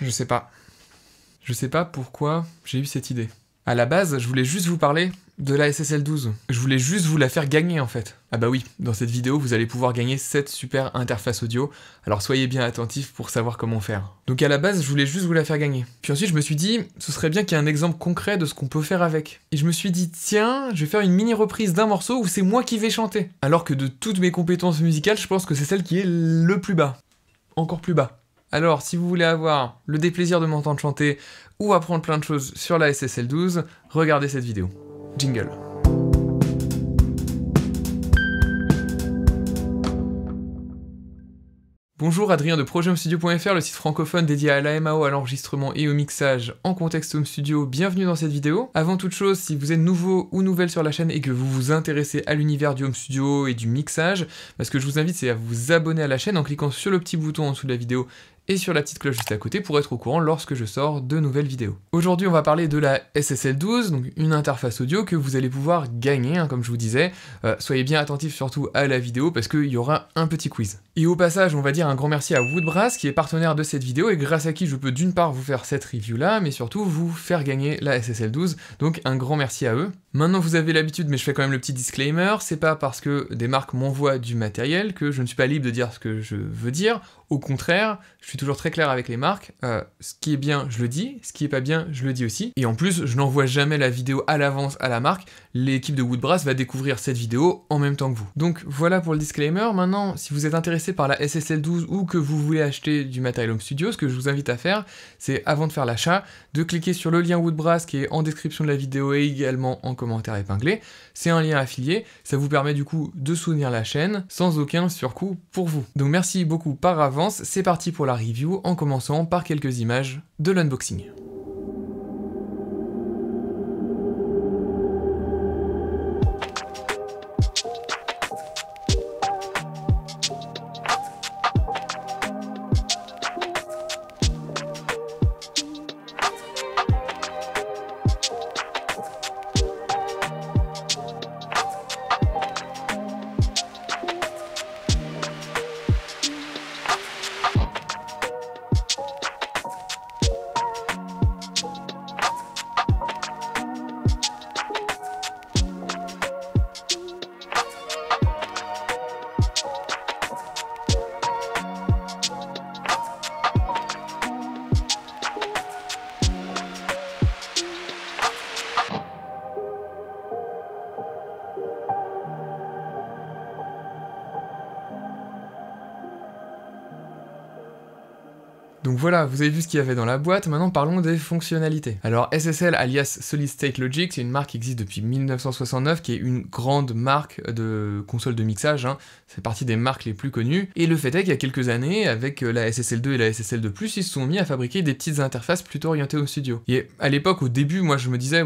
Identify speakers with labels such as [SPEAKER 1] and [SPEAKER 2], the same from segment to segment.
[SPEAKER 1] Je sais pas. Je sais pas pourquoi j'ai eu cette idée. À la base, je voulais juste vous parler de la SSL 12. Je voulais juste vous la faire gagner en fait. Ah bah oui, dans cette vidéo, vous allez pouvoir gagner cette super interface audio, alors soyez bien attentifs pour savoir comment faire. Donc à la base, je voulais juste vous la faire gagner. Puis ensuite, je me suis dit, ce serait bien qu'il y ait un exemple concret de ce qu'on peut faire avec. Et je me suis dit, tiens, je vais faire une mini reprise d'un morceau où c'est moi qui vais chanter. Alors que de toutes mes compétences musicales, je pense que c'est celle qui est le plus bas. Encore plus bas. Alors, si vous voulez avoir le déplaisir de m'entendre chanter ou apprendre plein de choses sur la SSL 12, regardez cette vidéo. Jingle. Bonjour Adrien de Studio.fr, le site francophone dédié à l'AMAO, à l'enregistrement et au mixage en contexte Home Studio, bienvenue dans cette vidéo. Avant toute chose, si vous êtes nouveau ou nouvelle sur la chaîne et que vous vous intéressez à l'univers du Home Studio et du mixage, bah, ce que je vous invite c'est à vous abonner à la chaîne en cliquant sur le petit bouton en dessous de la vidéo et sur la petite cloche juste à côté pour être au courant lorsque je sors de nouvelles vidéos. Aujourd'hui, on va parler de la SSL 12, donc une interface audio que vous allez pouvoir gagner, hein, comme je vous disais. Euh, soyez bien attentifs surtout à la vidéo parce qu'il y aura un petit quiz. Et au passage, on va dire un grand merci à Woodbrass qui est partenaire de cette vidéo et grâce à qui je peux d'une part vous faire cette review là, mais surtout vous faire gagner la SSL 12, donc un grand merci à eux. Maintenant vous avez l'habitude, mais je fais quand même le petit disclaimer, c'est pas parce que des marques m'envoient du matériel que je ne suis pas libre de dire ce que je veux dire. Au contraire, je suis toujours très clair avec les marques. Euh, ce qui est bien, je le dis. Ce qui est pas bien, je le dis aussi. Et en plus, je n'envoie jamais la vidéo à l'avance à la marque. L'équipe de Woodbrass va découvrir cette vidéo en même temps que vous. Donc voilà pour le disclaimer. Maintenant, si vous êtes intéressé par la SSL 12 ou que vous voulez acheter du matériel Home Studio, ce que je vous invite à faire, c'est avant de faire l'achat, de cliquer sur le lien Woodbrass qui est en description de la vidéo et également en commentaire commentaire épinglé, c'est un lien affilié, ça vous permet du coup de soutenir la chaîne sans aucun surcoût pour vous. Donc merci beaucoup par avance, c'est parti pour la review en commençant par quelques images de l'unboxing. voilà, vous avez vu ce qu'il y avait dans la boîte, maintenant parlons des fonctionnalités. Alors SSL alias Solid State Logic, c'est une marque qui existe depuis 1969, qui est une grande marque de consoles de mixage, hein. c'est partie des marques les plus connues, et le fait est qu'il y a quelques années, avec la SSL2 et la SSL2+, ils se sont mis à fabriquer des petites interfaces plutôt orientées au studio. Et à l'époque, au début, moi je me disais,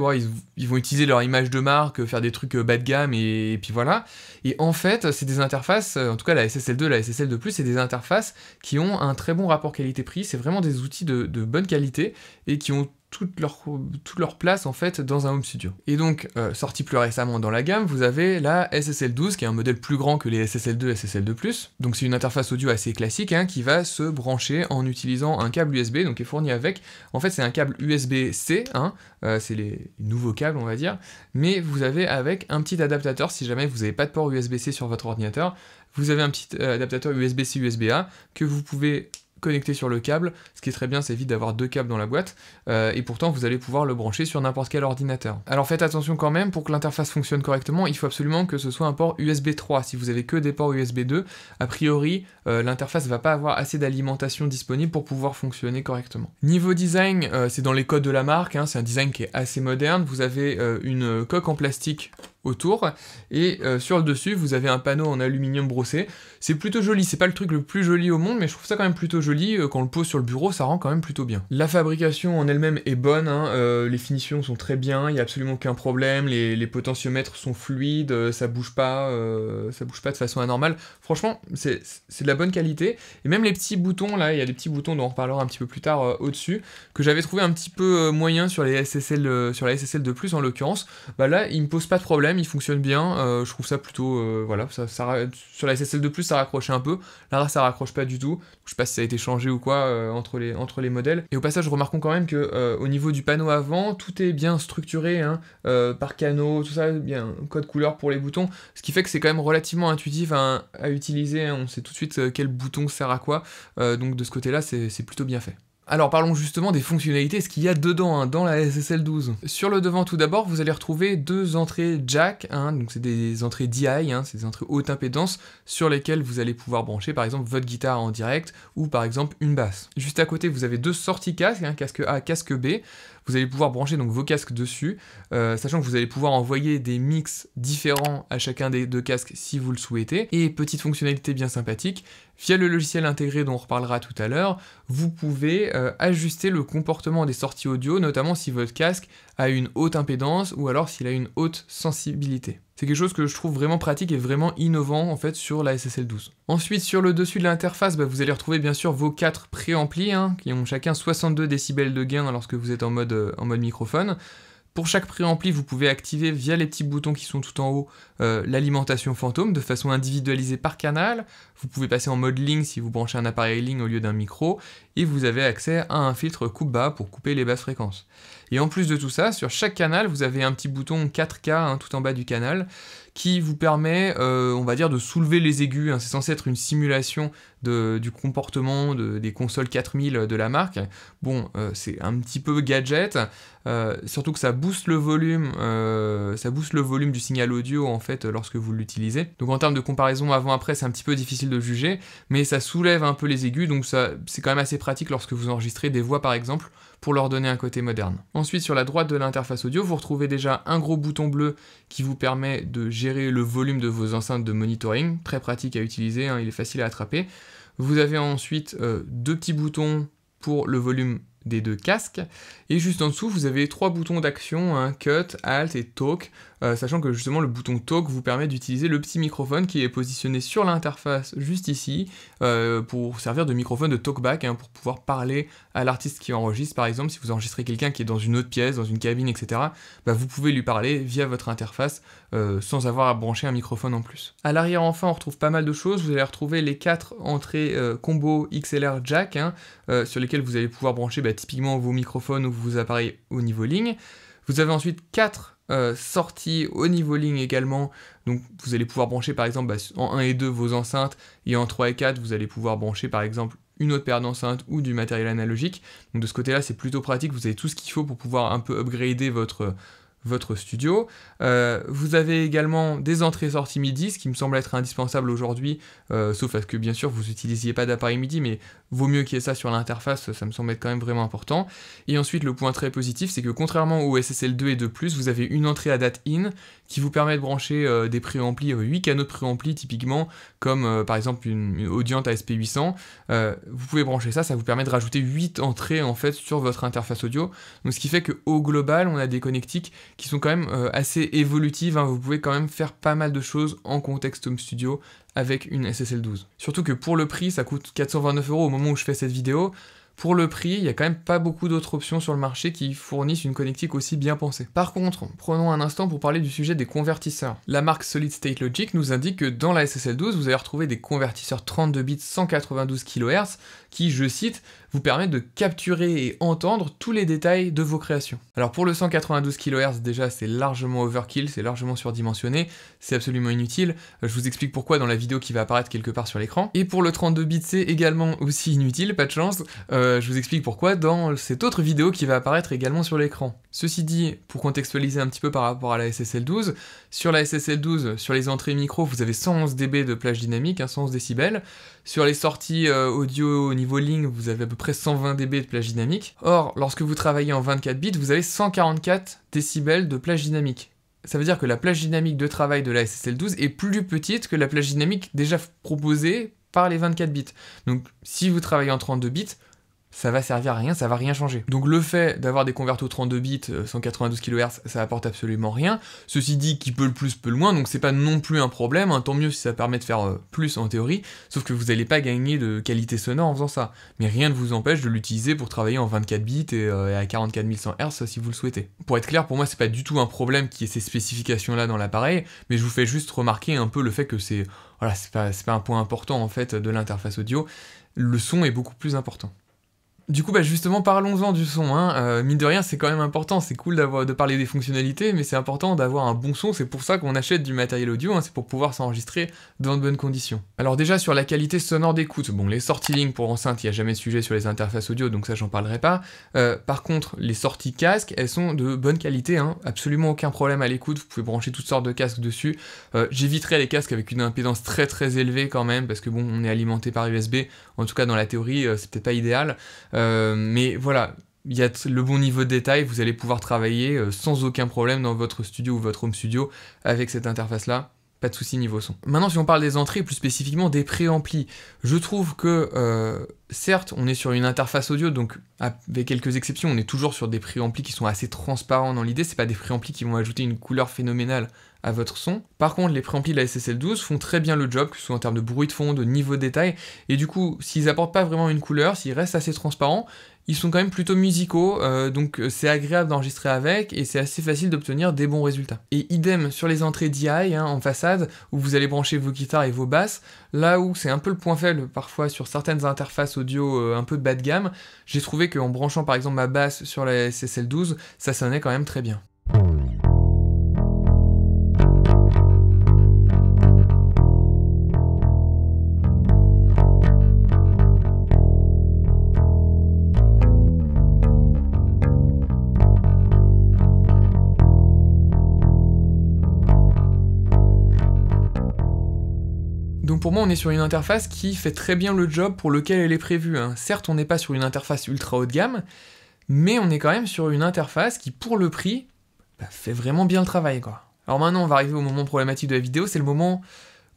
[SPEAKER 1] ils, vont utiliser leur image de marque, faire des trucs euh, bas de gamme, et, puis voilà. Et en fait, c'est des interfaces, euh, en tout cas la SSL2, la SSL2+, c'est des interfaces qui ont un très bon rapport qualité-prix, c'est des outils de, bonne qualité et qui ont toute leur, toute place en fait dans un home studio. Et donc, euh, sorti plus récemment dans la gamme, vous avez la SSL 12 qui est un modèle plus grand que les SSL 2 SSL 2 ⁇ Donc c'est une interface audio assez classique hein, qui va se brancher en utilisant un câble USB, donc est fourni avec. En fait c'est un câble USB-C, hein, euh, c'est les nouveaux câbles on va dire, mais vous avez avec un petit adaptateur si jamais vous n'avez pas de port USB-C sur votre ordinateur, vous avez un petit euh, adaptateur USB-C USB-A que vous pouvez connecté sur le câble. Ce qui est très bien, c'est évite d'avoir deux câbles dans la boîte. Euh, et pourtant, vous allez pouvoir le brancher sur n'importe quel ordinateur. Alors faites attention quand même, pour que l'interface fonctionne correctement, il faut absolument que ce soit un port USB 3. Si vous avez que des ports USB 2, a priori, l'interface euh, l'interface va pas avoir assez d'alimentation disponible pour pouvoir fonctionner correctement. Niveau design, euh, c'est dans les codes de la marque. Hein. c'est un design qui est assez moderne. Vous avez une coque en plastique autour et euh, sur le dessus vous avez un panneau en aluminium brossé. C'est plutôt joli, c'est pas le truc le plus joli au monde mais je trouve ça quand même plutôt joli, euh, quand on le pose sur le bureau ça rend quand même plutôt bien. La fabrication en elle-même est bonne, hein. euh, les finitions sont très bien, il n'y a absolument aucun problème, les, potentiomètres sont fluides, ça bouge pas, ça bouge pas de façon anormale. Franchement c'est de la bonne qualité et même les petits boutons là, il y a des petits boutons dont on reparlera un petit peu plus tard au-dessus que j'avais trouvé un petit peu moyen sur les SSL sur la SSL de plus en l'occurrence, bah là il me pose pas de problème il fonctionne bien. Euh, je trouve ça plutôt. Euh, voilà, ça, sur la SSL plus ça raccrochait un peu. Là, ça raccroche pas du tout. Je sais pas si ça a été changé ou quoi euh, entre, les, entre les modèles. Et au passage, remarquons quand même que au niveau du panneau avant, tout est bien structuré hein, par canaux, tout ça, bien code couleur pour les boutons. Ce qui fait que c'est quand même relativement intuitif à, utiliser. Hein. On sait tout de suite quel bouton sert à quoi. donc de ce côté-là, c'est plutôt bien fait. Alors parlons justement des fonctionnalités, ce qu'il y a dedans, hein, dans la SSL 12. Sur le devant tout d'abord, vous allez retrouver deux entrées jack, hein, donc c'est des entrées DI, hein, c'est des entrées haute impédance, sur lesquelles vous allez pouvoir brancher par exemple votre guitare en direct, ou par exemple une basse. Juste à côté, vous avez deux sorties casques, casque A, casque B, vous allez pouvoir brancher donc vos casques dessus, euh, sachant que vous allez pouvoir envoyer des mix différents à chacun des deux casques si vous le souhaitez. Et petite fonctionnalité bien sympathique, via le logiciel intégré dont on reparlera tout à l'heure, vous pouvez euh, ajuster le comportement des sorties audio, notamment si votre casque a une haute impédance ou alors s'il a une haute sensibilité. C'est quelque chose que je trouve vraiment pratique et vraiment innovant en fait sur la SSL 12. Ensuite, sur le dessus de l'interface, bah, vous allez retrouver bien sûr vos quatre préamplis hein, qui ont chacun 62 décibels de gain lorsque vous êtes en mode, euh, en mode microphone. Pour chaque préampli, vous pouvez activer via les petits boutons qui sont tout en haut euh, l'alimentation fantôme de façon individualisée par canal. Vous pouvez passer en mode ligne si vous branchez un appareil ligne au lieu d'un micro. Et vous avez accès à un filtre coupe-bas pour couper les basses fréquences. Et en plus de tout ça, sur chaque canal, vous avez un petit bouton 4K hein, tout en bas du canal qui vous permet, euh, on va dire, de soulever les aigus. Hein. C'est censé être une simulation du comportement des consoles 4000 de la marque. Bon, euh, c'est un petit peu gadget, euh, surtout que ça booste le volume, ça booste le volume du signal audio en fait lorsque vous l'utilisez. Donc en termes de comparaison avant-après, c'est un petit peu difficile de juger, mais ça soulève un peu les aigus, donc c'est quand même assez pratique lorsque vous enregistrez des voix par exemple pour leur donner un côté moderne. Ensuite, sur la droite de l'interface audio, vous retrouvez déjà un gros bouton bleu qui vous permet de gérer le volume de vos enceintes de monitoring, très pratique à utiliser, hein, il est facile à attraper. Vous avez ensuite euh, deux petits boutons pour le volume des deux casques, et juste en dessous, vous avez trois boutons d'action, hein, Cut, Alt et Talk, euh, sachant que justement le bouton Talk vous permet d'utiliser le petit microphone qui est positionné sur l'interface juste ici euh, pour servir de microphone de talkback, hein, pour pouvoir parler à l'artiste qui enregistre. Par exemple, si vous enregistrez quelqu'un qui est dans une autre pièce, dans une cabine, etc., bah, vous pouvez lui parler via votre interface euh, sans avoir à brancher un microphone en plus. À l'arrière, enfin, on retrouve pas mal de choses. Vous allez retrouver les quatre entrées combo XLR jack hein, sur lesquelles vous allez pouvoir brancher bah, typiquement vos microphones ou vos appareils au niveau ligne. Vous avez ensuite quatre euh, sortie au niveau ligne également. Donc vous allez pouvoir brancher par exemple bah, en 1 et 2 vos enceintes et en 3 et 4 vous allez pouvoir brancher par exemple une autre paire d'enceintes ou du matériel analogique. Donc de ce côté-là c'est plutôt pratique, vous avez tout ce qu'il faut pour pouvoir un peu upgrader votre, votre studio. Euh, vous avez également des entrées-sorties MIDI, ce qui me semble être indispensable aujourd'hui, euh, sauf à ce que bien sûr vous n'utilisiez pas d'appareil MIDI, mais vaut mieux qu'il y ait ça sur l'interface, ça me semble être quand même vraiment important. Et ensuite, le point très positif, c'est que contrairement au SSL 2 et 2+, vous avez une entrée à date in qui vous permet de brancher euh, des préamplis, 8 euh, canaux de préamplis typiquement, comme euh, par exemple une, audience ASP800. vous pouvez brancher ça, ça vous permet de rajouter 8 entrées en fait sur votre interface audio. Donc ce qui fait qu'au global, on a des connectiques qui sont quand même assez évolutives. Hein. Vous pouvez quand même faire pas mal de choses en contexte Home Studio avec une SSL 12. Surtout que pour le prix, ça coûte 429 euros au moment où je fais cette vidéo pour le prix, il n'y a quand même pas beaucoup d'autres options sur le marché qui fournissent une connectique aussi bien pensée. Par contre, prenons un instant pour parler du sujet des convertisseurs. La marque Solid State Logic nous indique que dans la SSL 12, vous allez retrouver des convertisseurs 32 bits 192 kHz qui, je cite, vous permet de capturer et entendre tous les détails de vos créations. Alors pour le 192 kHz déjà c'est largement overkill, c'est largement surdimensionné, c'est absolument inutile, euh, je vous explique pourquoi dans la vidéo qui va apparaître quelque part sur l'écran. Et pour le 32 bits c'est également aussi inutile, pas de chance, euh, je vous explique pourquoi dans cette autre vidéo qui va apparaître également sur l'écran. Ceci dit, pour contextualiser un petit peu par rapport à la SSL 12, sur la SSL 12, sur les entrées micro, vous avez 111 dB de plage dynamique, 111 hein, décibels, sur les sorties euh, audio au niveau ligne, vous avez à peu près 120 dB de plage dynamique. Or, lorsque vous travaillez en 24 bits, vous avez 144 décibels de plage dynamique. Ça veut dire que la plage dynamique de travail de la SSL 12 est plus petite que la plage dynamique déjà proposée par les 24 bits. Donc si vous travaillez en 32 bits, ça va servir à rien, ça va rien changer. Donc le fait d'avoir des convertos 32 bits, 192 euh, kHz, ça apporte absolument rien. Ceci dit, qui peut le plus peut le moins, donc c'est pas non plus un problème, hein. tant mieux si ça permet de faire euh, plus en théorie, sauf que vous n'allez pas gagner de qualité sonore en faisant ça. Mais rien ne vous empêche de l'utiliser pour travailler en 24 bits et, euh, à 44 à Hz si vous le souhaitez. Pour être clair, pour moi c'est pas du tout un problème qu'il y ait ces spécifications-là dans l'appareil, mais je vous fais juste remarquer un peu le fait que c'est... Voilà, c'est pas un point important en fait de l'interface audio, le son est beaucoup plus important. Du coup, bah, justement, parlons-en du son. Hein. Euh, mine de rien, c'est quand même important. C'est cool de parler des fonctionnalités, mais c'est important d'avoir un bon son. C'est pour ça qu'on achète du matériel audio. Hein. C'est pour pouvoir s'enregistrer dans de bonnes conditions. Alors déjà sur la qualité sonore d'écoute. Bon, les sorties ligne pour enceinte, il n'y a jamais de sujet sur les interfaces audio, donc ça j'en parlerai pas. Euh, par contre, les sorties casque, elles sont de bonne qualité. Hein. Absolument aucun problème à l'écoute. Vous pouvez brancher toutes sortes de casques dessus. Euh, j'éviterai les casques avec une impédance très très élevée quand même, parce que bon, on est alimenté par USB. En tout cas, dans la théorie, n'est euh, peut-être pas idéal. Euh, mais voilà, il y a le bon niveau de détail, vous allez pouvoir travailler euh, sans aucun problème dans votre studio ou votre home studio avec cette interface-là pas de souci niveau son. Maintenant, si on parle des entrées, plus spécifiquement des préamplis, je trouve que, euh, certes, on est sur une interface audio, donc avec quelques exceptions, on est toujours sur des préamplis qui sont assez transparents dans l'idée, c'est pas des préamplis qui vont ajouter une couleur phénoménale à votre son. Par contre, les préamplis de la SSL 12 font très bien le job, que ce soit en termes de bruit de fond, de niveau de détail, et du coup, s'ils apportent pas vraiment une couleur, s'ils restent assez transparents, ils sont quand même plutôt musicaux, euh, donc euh, c'est agréable d'enregistrer avec et c'est assez facile d'obtenir des bons résultats. Et idem sur les entrées DI hein, en façade, où vous allez brancher vos guitares et vos basses, là où c'est un peu le point faible parfois sur certaines interfaces audio euh, un peu de bas de gamme, j'ai trouvé qu'en branchant par exemple ma basse sur la SSL12, ça sonnait quand même très bien. pour moi, on est sur une interface qui fait très bien le job pour lequel elle est prévue. Hein. Certes, on n'est pas sur une interface ultra haut de gamme, mais on est quand même sur une interface qui, pour le prix, bah, fait vraiment bien le travail. Quoi. Alors maintenant, on va arriver au moment problématique de la vidéo, c'est le moment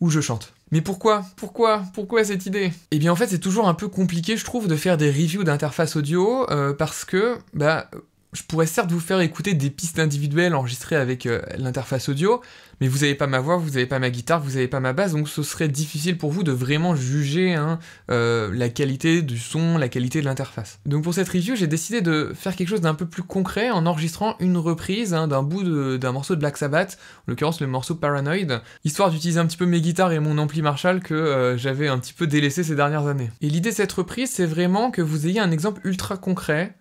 [SPEAKER 1] où je chante. Mais pourquoi Pourquoi Pourquoi cette idée Eh bien en fait c'est toujours un peu compliqué je trouve de faire des reviews d'interfaces audio euh, parce que bah, je pourrais certes vous faire écouter des pistes individuelles enregistrées avec euh, l'interface audio, mais vous n'avez pas ma voix, vous n'avez pas ma guitare, vous n'avez pas ma base, donc ce serait difficile pour vous de vraiment juger hein, euh, la qualité du son, la qualité de l'interface. Donc pour cette review, j'ai décidé de faire quelque chose d'un peu plus concret en enregistrant une reprise hein, d'un bout d'un morceau de Black Sabbath, en l'occurrence le morceau Paranoid, histoire d'utiliser un petit peu mes guitares et mon ampli Marshall que euh, j'avais un petit peu délaissé ces dernières années. Et l'idée de cette reprise, c'est vraiment que vous ayez un exemple ultra concret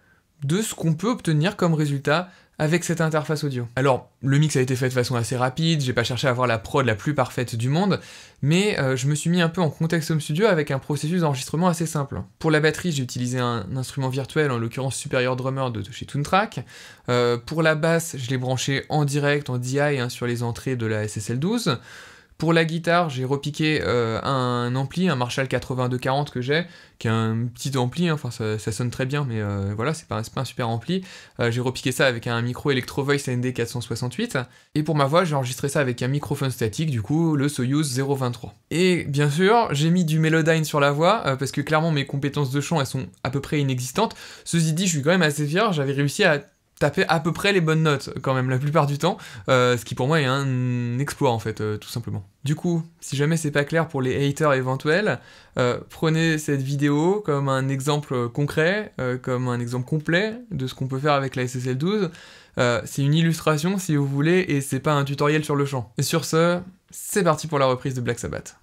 [SPEAKER 1] de ce qu'on peut obtenir comme résultat avec cette interface audio. Alors, le mix a été fait de façon assez rapide, j'ai pas cherché à avoir la prod la plus parfaite du monde, mais euh, je me suis mis un peu en contexte home studio avec un processus d'enregistrement assez simple. Pour la batterie, j'ai utilisé un instrument virtuel, en l'occurrence Superior Drummer de chez Toontrack. Track. Euh, pour la basse, je l'ai branché en direct, en DI, sur les entrées de la SSL 12. Pour la guitare, j'ai repiqué euh, un ampli, un Marshall 8240 que j'ai, qui est un petit ampli, hein. enfin ça, sonne très bien, mais euh, voilà, c'est pas, un, super ampli. Euh, j'ai repiqué ça avec un micro Electro Voice ND468. Et pour ma voix, j'ai enregistré ça avec un microphone statique, du coup, le Soyuz 023. Et bien sûr, j'ai mis du Melodyne sur la voix, parce que clairement mes compétences de chant, elles sont à peu près inexistantes. Ceci dit, je suis quand même assez fier, j'avais réussi à taper à peu près les bonnes notes quand même la plupart du temps, euh, ce qui pour moi est un exploit en fait euh, tout simplement. Du coup, si jamais c'est pas clair pour les haters éventuels, euh, prenez cette vidéo comme un exemple concret, comme un exemple complet de ce qu'on peut faire avec la SSL 12. c'est une illustration si vous voulez et c'est pas un tutoriel sur le champ. Et sur ce, c'est parti pour la reprise de Black Sabbath.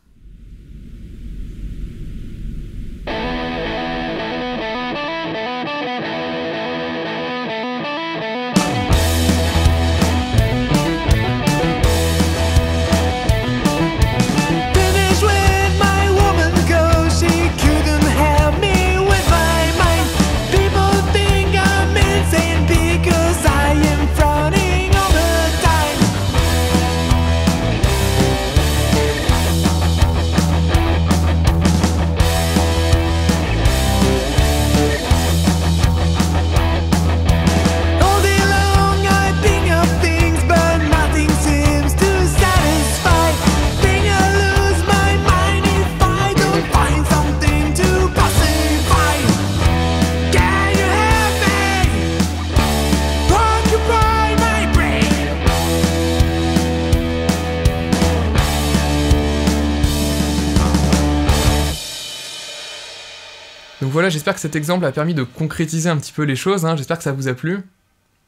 [SPEAKER 1] voilà, j'espère que cet exemple a permis de concrétiser un petit peu les choses, hein. j'espère que ça vous a plu.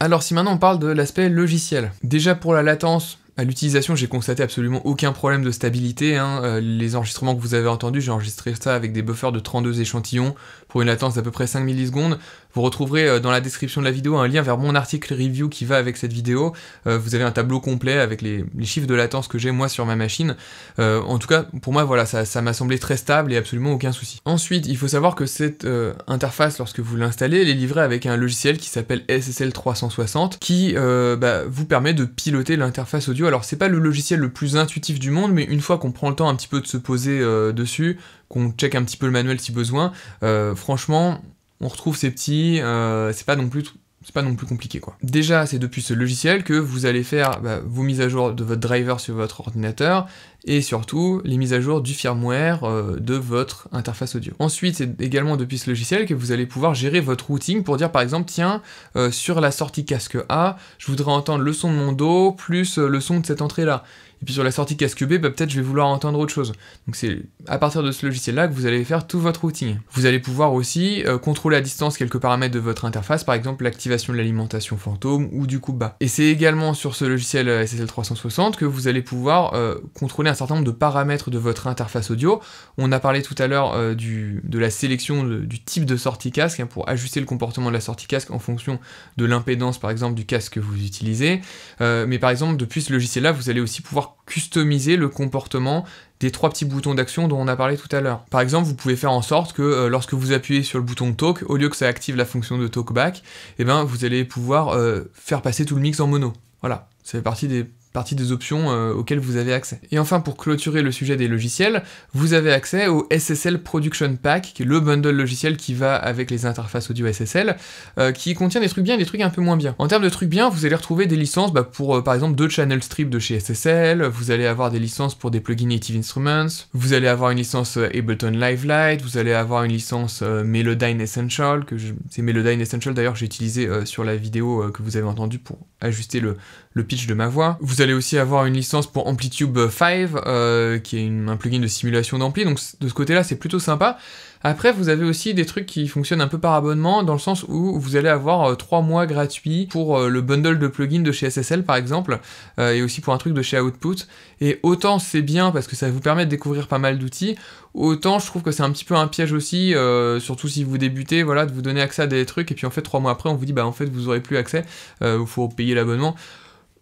[SPEAKER 1] Alors si maintenant on parle de l'aspect logiciel, déjà pour la latence, à l'utilisation, j'ai constaté absolument aucun problème de stabilité. Hein. Euh, les enregistrements que vous avez entendus, j'ai enregistré ça avec des buffers de 32 échantillons pour une latence d'à peu près 5 millisecondes. Vous retrouverez euh, dans la description de la vidéo un lien vers mon article review qui va avec cette vidéo. Euh, vous avez un tableau complet avec les, chiffres de latence que j'ai moi sur ma machine. Euh, en tout cas, pour moi, voilà, ça m'a semblé très stable et absolument aucun souci. Ensuite, il faut savoir que cette interface, lorsque vous l'installez, elle est livrée avec un logiciel qui s'appelle SSL 360 qui bah, vous permet de piloter l'interface audio. Alors, c'est pas le logiciel le plus intuitif du monde, mais une fois qu'on prend le temps un petit peu de se poser dessus, qu'on check un petit peu le manuel si besoin, franchement, on retrouve ces petits, euh, c'est pas non plus c'est pas non plus compliqué quoi. Déjà, c'est depuis ce logiciel que vous allez faire bah, vos mises à jour de votre driver sur votre ordinateur et surtout les mises à jour du firmware euh, de votre interface audio. Ensuite, c'est également depuis ce logiciel que vous allez pouvoir gérer votre routing pour dire par exemple tiens euh, sur la sortie casque A, je voudrais entendre le son de mon dos plus le son de cette entrée là. Et puis sur la sortie casque B, bah, peut-être je vais vouloir entendre autre chose. Donc c'est à partir de ce logiciel-là que vous allez faire tout votre routing. Vous allez pouvoir aussi euh, contrôler à distance quelques paramètres de votre interface, par exemple l'activation de l'alimentation fantôme ou du coup bas. Et c'est également sur ce logiciel euh, SSL 360 que vous allez pouvoir euh, contrôler un certain nombre de paramètres de votre interface audio. On a parlé tout à l'heure de la sélection du type de sortie casque hein, pour ajuster le comportement de la sortie casque en fonction de l'impédance par exemple du casque que vous utilisez. mais par exemple depuis ce logiciel-là, vous allez aussi pouvoir customiser le comportement des trois petits boutons d'action dont on a parlé tout à l'heure. Par exemple, vous pouvez faire en sorte que euh, lorsque vous appuyez sur le bouton Talk, au lieu que ça active la fonction de Talkback, eh ben, vous allez pouvoir euh, faire passer tout le mix en mono. Voilà, ça fait partie des partie des options euh, auxquelles vous avez accès. Et enfin, pour clôturer le sujet des logiciels, vous avez accès au SSL Production Pack, qui est le bundle logiciel qui va avec les interfaces audio SSL, euh, qui contient des trucs bien et des trucs un peu moins bien. En termes de trucs bien, vous allez retrouver des licences bah, pour, euh, par exemple, deux channel strips de chez SSL, vous allez avoir des licences pour des plugins Native Instruments, vous allez avoir une licence Ableton Live Lite, vous allez avoir une licence Melodyne Essential, que c'est Melodyne Essential d'ailleurs que j'ai utilisé sur la vidéo que vous avez entendue pour ajuster le, pitch de ma voix vous allez aussi avoir une licence pour Amplitube 5, euh, qui est un plugin de simulation d'ampli, donc de ce côté-là, c'est plutôt sympa. Après, vous avez aussi des trucs qui fonctionnent un peu par abonnement, dans le sens où vous allez avoir 3 euh, mois gratuits pour euh, le bundle de plugins de chez SSL, par exemple, et aussi pour un truc de chez Output. Et autant c'est bien parce que ça vous permet de découvrir pas mal d'outils, autant je trouve que c'est un petit peu un piège aussi, surtout si vous débutez, voilà, de vous donner accès à des trucs, et puis en fait, 3 mois après, on vous dit, bah en fait, vous aurez plus accès, il faut payer l'abonnement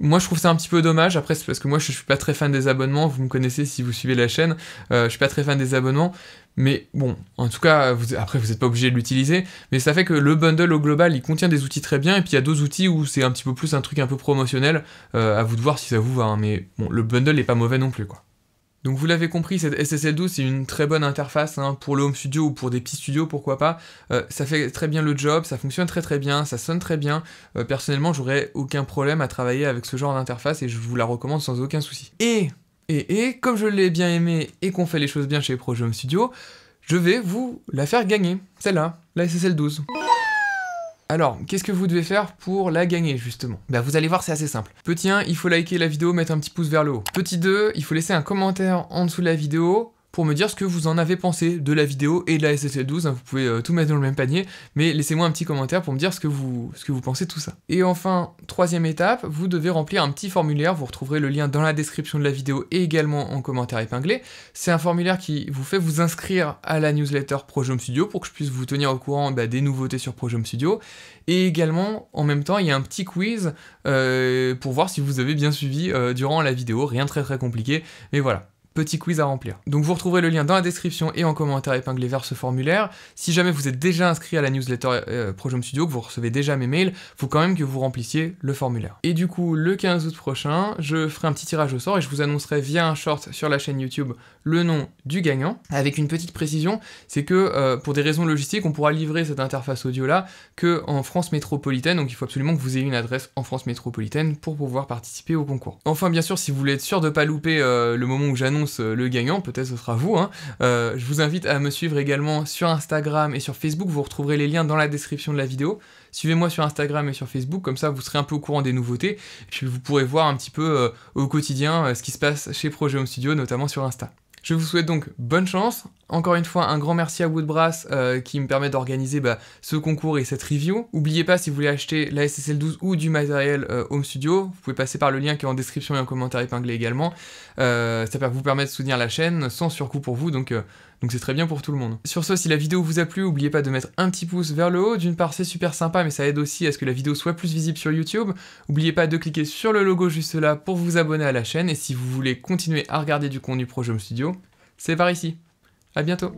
[SPEAKER 1] moi je trouve ça un petit peu dommage après c'est parce que moi je suis pas très fan des abonnements vous me connaissez si vous suivez la chaîne euh, je suis pas très fan des abonnements mais bon en tout cas vous, après vous n'êtes pas obligé de l'utiliser mais ça fait que le bundle au global il contient des outils très bien et puis il y a d'autres outils où c'est un petit peu plus un truc un peu promotionnel euh, à vous de voir si ça vous va hein. mais bon le bundle est pas mauvais non plus quoi donc vous l'avez compris, cette SSL 12 c'est une très bonne interface hein, pour le home studio ou pour des petits studios, pourquoi pas. Euh, ça fait très bien le job, ça fonctionne très très bien, ça sonne très bien. Euh, personnellement, j'aurais aucun problème à travailler avec ce genre d'interface et je vous la recommande sans aucun souci. Et, et, et, comme je l'ai bien aimé et qu'on fait les choses bien chez projets Home Studio, je vais vous la faire gagner, celle-là, la SSL 12. Alors, qu'est-ce que vous devez faire pour la gagner, justement Bah vous allez voir, c'est assez simple. Petit 1, il faut liker la vidéo, mettre un petit pouce vers le haut. Petit 2, il faut laisser un commentaire en dessous de la vidéo, pour me dire ce que vous en avez pensé de la vidéo et de la SSL 12. Hein, vous pouvez euh, tout mettre dans le même panier, mais laissez-moi un petit commentaire pour me dire ce que, vous, ce que vous pensez de tout ça. Et enfin, troisième étape, vous devez remplir un petit formulaire. Vous retrouverez le lien dans la description de la vidéo et également en commentaire épinglé. C'est un formulaire qui vous fait vous inscrire à la newsletter Projome Studio pour que je puisse vous tenir au courant bah, des nouveautés sur Projome Studio. Et également, en même temps, il y a un petit quiz euh, pour voir si vous avez bien suivi euh, durant la vidéo. Rien de très très compliqué, mais voilà petit quiz à remplir. Donc vous retrouverez le lien dans la description et en commentaire épinglé vers ce formulaire. Si jamais vous êtes déjà inscrit à la newsletter euh, Studio, que vous recevez déjà mes mails, faut quand même que vous remplissiez le formulaire. Et du coup, le 15 août prochain, je ferai un petit tirage au sort et je vous annoncerai via un short sur la chaîne YouTube le nom du gagnant, avec une petite précision, c'est que euh, pour des raisons logistiques, on pourra livrer cette interface audio-là que en France métropolitaine, donc il faut absolument que vous ayez une adresse en France métropolitaine pour pouvoir participer au concours. Enfin, bien sûr, si vous voulez être sûr de pas louper euh, le moment où j'annonce euh, le gagnant, peut-être ce sera vous. Hein. Euh, je vous invite à me suivre également sur Instagram et sur Facebook, vous retrouverez les liens dans la description de la vidéo. Suivez-moi sur Instagram et sur Facebook, comme ça vous serez un peu au courant des nouveautés, vous pourrez voir un petit peu euh, au quotidien ce qui se passe chez Projet Home Studio, notamment sur Insta. Je vous souhaite donc bonne chance. Encore une fois, un grand merci à Woodbrass euh, qui me permet d'organiser bah, ce concours et cette review. N'oubliez pas, si vous voulez acheter la SSL 12 ou du matériel euh, Home Studio, vous pouvez passer par le lien qui est en description et en commentaire épinglé également. Euh, ça va vous permettre de soutenir la chaîne sans surcoût pour vous, donc donc c'est très bien pour tout le monde. Sur ce, si la vidéo vous a plu, n'oubliez pas de mettre un petit pouce vers le haut, d'une part c'est super sympa mais ça aide aussi à ce que la vidéo soit plus visible sur YouTube, n'oubliez pas de cliquer sur le logo juste là pour vous abonner à la chaîne, et si vous voulez continuer à regarder du contenu Pro Studio, c'est par ici. À bientôt